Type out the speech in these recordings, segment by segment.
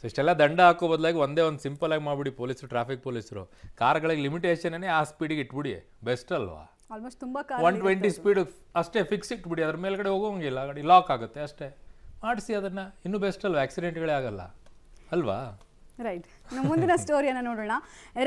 so ಇಷ್ಟೆಲ್ಲ ದಂಡ ಹಾಕೋ ಬದಲಾಗಿ ಒಂದೇ ಒಂದು ಸಿಂಪಲ್ ಆಗಿ ಮಾಡಿಬಿಡಿ ಪೊಲೀಸರು ಟ್ರಾಫಿಕ್ ಪೊಲೀಸರು ಕಾರ್ಗಳಿಗೆ ಲಿಮಿಟೇಷನೇ ಆ ಸ್ಪೀಡಿಗೆ ಇಟ್ಬಿಡಿ ಬೆಸ್ಟ್ ಅಲ್ವಾ ಆಲ್ಮೋಸ್ಟ್ ತುಂಬ ಒನ್ ಟ್ವೆಂಟಿ ಸ್ಪೀಡ್ ಅಷ್ಟೇ ಫಿಕ್ಸ್ ಇಟ್ಬಿಡಿ ಅದ್ರ ಮೇಲ್ಗಡೆ ಹೋಗೋಂಗಿಲ್ಲ ಲಾಕ್ ಆಗುತ್ತೆ ಅಷ್ಟೇ ಮಾಡಿಸಿ ಅದನ್ನು ಇನ್ನೂ ಬೆಸ್ಟ್ ಅಲ್ವಾ ಆಕ್ಸಿಡೆಂಟ್ಗಳೇ ಆಗಲ್ಲ ಅಲ್ವಾ ರೈಟ್ ಮುಂದಿನ ಸ್ಟೋರಿಯನ್ನು ನೋಡೋಣ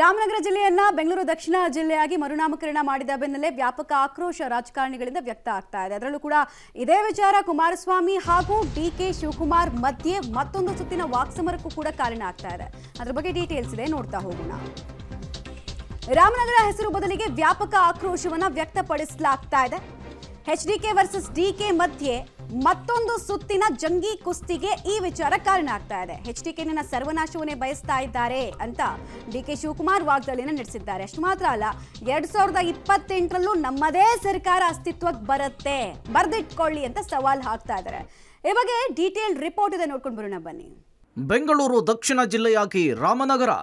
ರಾಮನಗರ ಜಿಲ್ಲೆಯನ್ನ ಬೆಂಗಳೂರು ದಕ್ಷಿಣ ಜಿಲ್ಲೆಯಾಗಿ ಮರುನಾಮಕರಣ ಮಾಡಿದ ಬೆನ್ನಲ್ಲೇ ವ್ಯಾಪಕ ಆಕ್ರೋಶ ರಾಜಕಾರಣಿಗಳಿಂದ ವ್ಯಕ್ತ ಆಗ್ತಾ ಇದೆ ಅದರಲ್ಲೂ ಕೂಡ ಇದೇ ವಿಚಾರ ಕುಮಾರಸ್ವಾಮಿ ಹಾಗೂ ಡಿ ಕೆ ಶಿವಕುಮಾರ್ ಮಧ್ಯೆ ಮತ್ತೊಂದು ಸುತ್ತಿನ ವಾಕ್ಸಮರಕ್ಕೂ ಕೂಡ ಕಾರಣ ಆಗ್ತಾ ಇದೆ ಅದ್ರ ಬಗ್ಗೆ ಡೀಟೇಲ್ಸ್ ಇದೆ ನೋಡ್ತಾ ಹೋಗೋಣ ರಾಮನಗರ ಹೆಸರು ಬದಲಿಗೆ ವ್ಯಾಪಕ ಆಕ್ರೋಶವನ್ನ ವ್ಯಕ್ತಪಡಿಸಲಾಗ್ತಾ ಇದೆ H D K versus D K ಮಧ್ಯೆ ಮತ್ತೊಂದು ಸುತ್ತಿನ ಜಂಗಿ ಕುಸ್ತಿಗೆ ಈ ವಿಚಾರ ಕಾರಣ ಆಗ್ತಾ ಇದೆ ಎಚ್ ಡಿ ಕೆನ ಸರ್ವನಾಶವನ್ನೇ ಬಯಸ್ತಾ ಇದ್ದಾರೆ ಅಂತ ಡಿ ಕೆ ಶಿವಕುಮಾರ್ ವಾಗ್ದಾಳಿಯನ್ನು ನಡೆಸಿದ್ದಾರೆ ಅಷ್ಟು ಮಾತ್ರ ಅಲ್ಲ ಎರಡ್ ಸಾವಿರದ ಇಪ್ಪತ್ತೆಂಟರಲ್ಲೂ ನಮ್ಮದೇ ಸರ್ಕಾರ ಅಸ್ತಿತ್ವಕ್ಕೆ ಬರುತ್ತೆ ಬರೆದಿಟ್ಕೊಳ್ಳಿ ಅಂತ ಸವಾಲ್ ಹಾಕ್ತಾ ಇದ್ದಾರೆ ಈ ಬಗ್ಗೆ ಡೀಟೇಲ್ ರಿಪೋರ್ಟ್ ಇದೆ ನೋಡ್ಕೊಂಡು ಬರೋಣ ಬನ್ನಿ ಬೆಂಗಳೂರು ದಕ್ಷಿಣ ಜಿಲ್ಲೆಯಾಗಿ ರಾಮನಗರ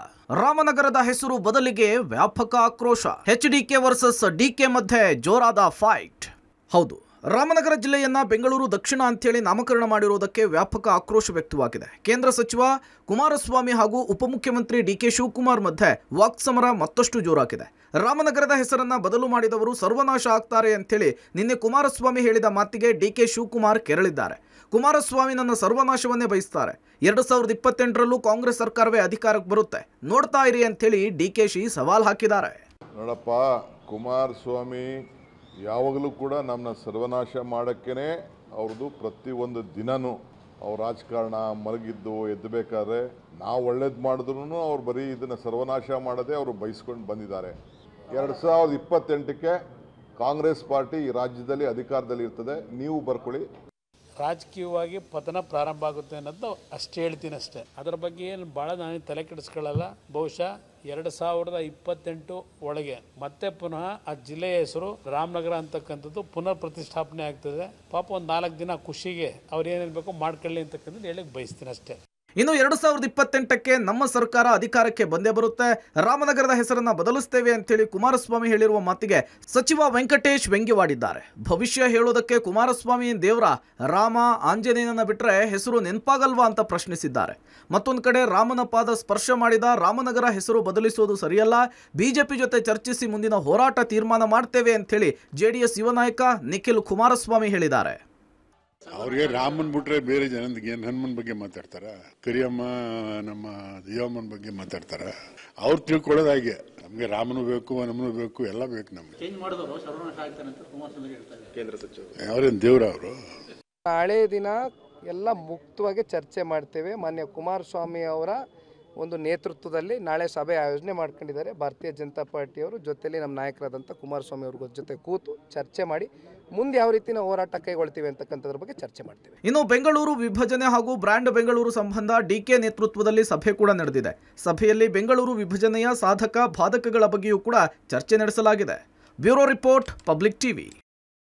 ರಾಮನಗರದ ಹೆಸರು ಬದಲಿಗೆ ವ್ಯಾಪಕ ಆಕ್ರೋಶ H D K versus D K ಮಧ್ಯೆ ಜೋರಾದ ಫೈಟ್ ಹೌದು ರಾಮನಗರ ಜಿಲ್ಲೆಯನ್ನು ಬೆಂಗಳೂರು ದಕ್ಷಿಣ ಅಂತೇಳಿ ನಾಮಕರಣ ಮಾಡಿರುವುದಕ್ಕೆ ವ್ಯಾಪಕ ಆಕ್ರೋಶ ವ್ಯಕ್ತವಾಗಿದೆ ಕೇಂದ್ರ ಸಚಿವ ಕುಮಾರಸ್ವಾಮಿ ಹಾಗೂ ಉಪಮುಖ್ಯಮಂತ್ರಿ ಡಿ ಕೆ ಶಿವಕುಮಾರ್ ಮಧ್ಯೆ ವಾಕ್ಸಮರ ಮತ್ತಷ್ಟು ಜೋರಾಗಿದೆ ರಾಮನಗರದ ಹೆಸರನ್ನ ಬದಲು ಮಾಡಿದವರು ಸರ್ವನಾಶ ಆಗ್ತಾರೆ ಅಂತೇಳಿ ನಿನ್ನೆ ಕುಮಾರಸ್ವಾಮಿ ಹೇಳಿದ ಮಾತಿಗೆ ಡಿ ಕೆ ಶಿವಕುಮಾರ್ ಕೆರಳಿದ್ದಾರೆ ಕುಮಾರಸ್ವಾಮಿ ನನ್ನ ಸರ್ವನಾಶವನ್ನೇ ಬಯಸ್ತಾರೆ ಎರಡು ಸಾವಿರದ ಇಪ್ಪತ್ತೆಂಟರಲ್ಲೂ ಕಾಂಗ್ರೆಸ್ ಸರ್ಕಾರವೇ ಅಧಿಕಾರಕ್ಕೆ ಬರುತ್ತೆ ನೋಡ್ತಾ ಇರಿ ಅಂತೇಳಿ ಡಿ ಕೆ ಶಿ ಸವಾಲ್ ಹಾಕಿದ್ದಾರೆ ನೋಡಪ್ಪ ಕುಮಾರಸ್ವಾಮಿ ಯಾವಾಗಲೂ ಕೂಡ ನಮ್ಮನ್ನ ಸರ್ವನಾಶ ಮಾಡೋಕ್ಕೇ ಅವ್ರದ್ದು ಪ್ರತಿಯೊಂದು ದಿನವೂ ಅವ್ರ ರಾಜಕಾರಣ ಮಲಗಿದ್ದು ಎದ್ದಬೇಕಾದ್ರೆ ನಾವು ಒಳ್ಳೇದು ಮಾಡಿದ್ರೂ ಅವ್ರು ಬರೀ ಇದನ್ನು ಸರ್ವನಾಶ ಮಾಡದೆ ಅವರು ಬಯಸ್ಕೊಂಡು ಬಂದಿದ್ದಾರೆ ಎರಡು ಸಾವಿರದ ಇಪ್ಪತ್ತೆಂಟಕ್ಕೆ ಕಾಂಗ್ರೆಸ್ ಪಾರ್ಟಿ ಈ ರಾಜ್ಯದಲ್ಲಿ ಅಧಿಕಾರದಲ್ಲಿ ಇರ್ತದೆ ನೀವು ಬರ್ಕೊಳ್ಳಿ ರಾಜಕೀಯವಾಗಿ ಪತನ ಪ್ರಾರಂಭ ಆಗುತ್ತೆ ಅನ್ನೋದು ಅಷ್ಟೇ ಹೇಳ್ತೀನಿ ಅಷ್ಟೇ ಅದರ ಬಗ್ಗೆ ಏನು ಭಾಳ ನಾನು ತಲೆ ಕೆಡಿಸ್ಕೊಳ್ಳಲ್ಲ ಬಹುಶಃ ಎರಡು ಸಾವಿರದ ಇಪ್ಪತ್ತೆಂಟು ಒಳಗೆ ಮತ್ತೆ ಪುನಃ ಆ ಜಿಲ್ಲೆಯ ಹೆಸರು ರಾಮನಗರ ಅಂತಕ್ಕಂಥದ್ದು ಪುನರ್ ಪ್ರತಿಷ್ಠಾಪನೆ ಆಗ್ತದೆ ಪಾಪ ಒಂದು ನಾಲ್ಕು ದಿನ ಖುಷಿಗೆ ಅವ್ರು ಏನೇನು ಬೇಕೋ ಮಾಡ್ಕೊಳ್ಳಿ ಅಂತಕ್ಕಂಥದ್ದು ಹೇಳಕ್ಕೆ ಬಯಸ್ತೀನಿ ಅಷ್ಟೇ ಇನ್ನು ಎರಡು ಸಾವಿರದ ಇಪ್ಪತ್ತೆಂಟಕ್ಕೆ ನಮ್ಮ ಸರ್ಕಾರ ಅಧಿಕಾರಕ್ಕೆ ಬಂದೇ ಬರುತ್ತೆ ರಾಮನಗರದ ಹೆಸರನ್ನ ಬದಲಿಸ್ತೇವೆ ಅಂತೇಳಿ ಕುಮಾರಸ್ವಾಮಿ ಹೇಳಿರುವ ಮಾತಿಗೆ ಸಚಿವ ವೆಂಕಟೇಶ್ ವ್ಯಂಗ್ಯವಾಡಿದ್ದಾರೆ ಭವಿಷ್ಯ ಹೇಳೋದಕ್ಕೆ ಕುಮಾರಸ್ವಾಮಿ ದೇವರ ರಾಮ ಆಂಜನೇಯನ ಬಿಟ್ಟರೆ ಹೆಸರು ನೆನಪಾಗಲ್ವಾ ಅಂತ ಪ್ರಶ್ನಿಸಿದ್ದಾರೆ ಮತ್ತೊಂದು ಕಡೆ ರಾಮನ ಪಾದ ಸ್ಪರ್ಶ ಮಾಡಿದ ರಾಮನಗರ ಹೆಸರು ಬದಲಿಸುವುದು ಸರಿಯಲ್ಲ ಬಿಜೆಪಿ ಜೊತೆ ಚರ್ಚಿಸಿ ಮುಂದಿನ ಹೋರಾಟ ತೀರ್ಮಾನ ಮಾಡ್ತೇವೆ ಅಂತೇಳಿ ಜೆಡಿಎಸ್ ಯುವ ನಾಯಕ ನಿಖಿಲ್ ಕುಮಾರಸ್ವಾಮಿ ಹೇಳಿದ್ದಾರೆ ಅವ್ರಿಗೆ ರಾಮನ್ ಬಿಟ್ರೆ ಬೇರೆ ಜನದಿಗೆ ಏನು ಹನುಮನ್ ಬಗ್ಗೆ ಮಾತಾಡ್ತಾರ ಕರಿಯಮ್ಮ ನಮ್ಮ ದೇವಮ್ಮನ ಬಗ್ಗೆ ಮಾತಾಡ್ತಾರ ಅವ್ರು ತಿಳ್ಕೊಳ್ಳೋದು ಹಾಗೆ ನಮ್ಗೆ ರಾಮನು ಬೇಕು ಹನುಮನು ಬೇಕು ಎಲ್ಲ ಬೇಕು ನಮ್ಗೆ ಅವ್ರೇನ್ ದೇವ್ರ ಅವರು ನಾಳೆ ದಿನ ಎಲ್ಲ ಮುಕ್ತವಾಗಿ ಚರ್ಚೆ ಮಾಡ್ತೇವೆ ಮಾನ್ಯ ಕುಮಾರಸ್ವಾಮಿ ಅವರ ಒಂದು ನೇತೃತ್ವದಲ್ಲಿ ನಾಳೆ ಸಭೆ ಆಯೋಜನೆ ಮಾಡ್ಕೊಂಡಿದ್ದಾರೆ ಭಾರತೀಯ ಜನತಾ ಪಾರ್ಟಿಯವರು ಜೊತೆಯಲ್ಲಿ ನಮ್ಮ ನಾಯಕರಾದಂಥ ಕುಮಾರಸ್ವಾಮಿ ಅವ್ರ ಜೊತೆ ಕೂತು ಚರ್ಚೆ ಮಾಡಿ ಮುಂದೆ ಯಾವ ರೀತಿಯ ಹೋರಾಟ ಕೈಗೊಳ್ತೀವಿ ಅಂತಕ್ಕಂಥದ್ರ ಬಗ್ಗೆ ಚರ್ಚೆ ಮಾಡ್ತೀವಿ ಇನ್ನು ಬೆಂಗಳೂರು ವಿಭಜನೆ ಹಾಗೂ ಬ್ರ್ಯಾಂಡ್ ಬೆಂಗಳೂರು ಸಂಬಂಧ ಡಿಕೆ ನೇತೃತ್ವದಲ್ಲಿ ಸಭೆ ಕೂಡ ನಡೆದಿದೆ ಸಭೆಯಲ್ಲಿ ಬೆಂಗಳೂರು ವಿಭಜನೆಯ ಸಾಧಕ ಬಾಧಕಗಳ ಬಗ್ಗೆಯೂ ಕೂಡ ಚರ್ಚೆ ನಡೆಸಲಾಗಿದೆ ಬ್ಯೂರೋ ರಿಪೋರ್ಟ್ ಪಬ್ಲಿಕ್ ಟಿವಿ